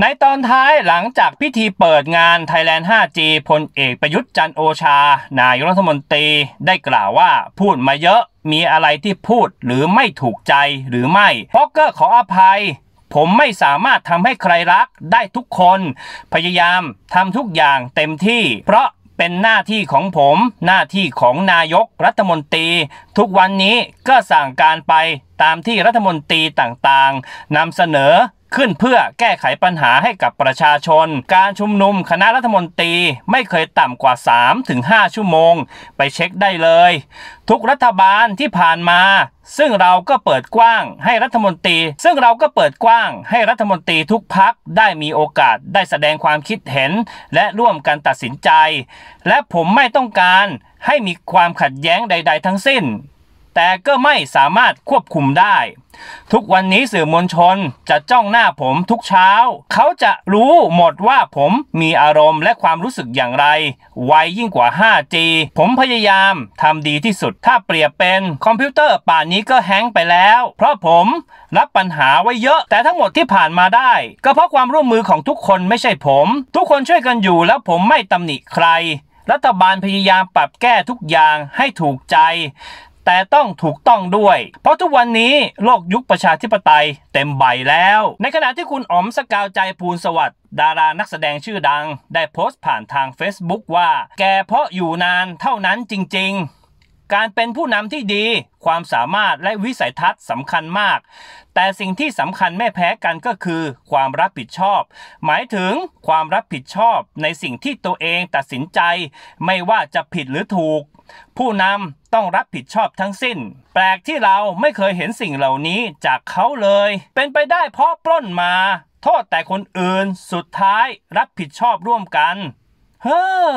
ในตอนท้ายหลังจากพิธีเปิดงาน Thailand 5G พลเอกประยุทธ์จันโอชา นายรัฐมนตรีได้กล่าวว่าพูดมาเยอะมีอะไรที่พูดหรือไม่ถูกใจหรือไม่พรอกเกอร์ขออภัย ผมไม่สามารถทำให้ใครรักได้ทุกคน พยายามทำทุกอย่างเต็มที่ เพราะเป็นหน้าที่ของผม หน้าที่ของนายกรัฐมนตรี ทุกวันนี้ก็สั่งการไปตามที่รัฐมนตรีต่างๆนำเสนอขึ้นเพื่อแก้ไขปัญหาให้กับประชาชน การชุมนุมคณะรัฐมนตรีไม่เคยต่ำกว่า 3-5 ชั่วโมง ไปเช็คได้เลย ทุกรัฐบาลที่ผ่านมา ซึ่งเราก็เปิดกว้างให้รัฐมนตรี ซึ่งเราก็เปิดกว้างให้รัฐมนตรีทุกพักได้มีโอกาสได้แสดงความคิดเห็นและร่วมกันตัดสินใจ และผมไม่ต้องการให้มีความขัดแย้งใดๆทั้งสิ้นแต่ก็ไม่สามารถควบคุมได้ ทุกวันนี้สื่อมวลชนจะจ้องหน้าผมทุกเช้า เขาจะรู้หมดว่าผมมีอารมณ์และความรู้สึกอย่างไร ไวยิ่งกว่า 5G ผมพยายามทำดีที่สุด ถ้าเปรียบเป็น คอมพิวเตอร์ป่านนี้ก็แฮงไปแล้ว เพราะผมรับปัญหาไว้เยอะ แต่ทั้งหมดที่ผ่านมาได้ ก็เพราะความร่วมมือของทุกคนไม่ใช่ผม ทุกคนช่วยกันอยู่ แล้วผมไม่ตำหนิใคร รัฐบาลพยายามปรับแก้ทุกอย่างให้ถูกใจแต่ต้องถูกต้องด้วย เพราะทุกวันนี้โลกยุคประชาธิปไตยเต็มใบแล้ว ในขณะที่คุณอมสกาวใจภูลสวัสด์ดารา นักแสดงชื่อดัง ได้โพสต์ผ่านทาง Facebook ว่าแกเพราะอยู่นานเท่านั้นจริงๆ การเป็นผู้นำที่ดี ความสามารถและวิสัยทัศน์สำคัญมาก แต่สิ่งที่สำคัญไม่แพ้กันก็คือ ความรับผิดชอบ หมายถึงความรับผิดชอบในสิ่งที่ตัวเองตัดสินใจ ไม่ว่าจะผิดหรือถูก ผู้นำต้องรับผิดชอบทั้งสิ้น แปลกที่เราไม่เคยเห็นสิ่งเหล่านี้จากเขาเลย เป็นไปได้เพราะปล้นมา โทษแต่คนอื่นสุดท้ายรับผิดชอบร่วมกันเฮ้อ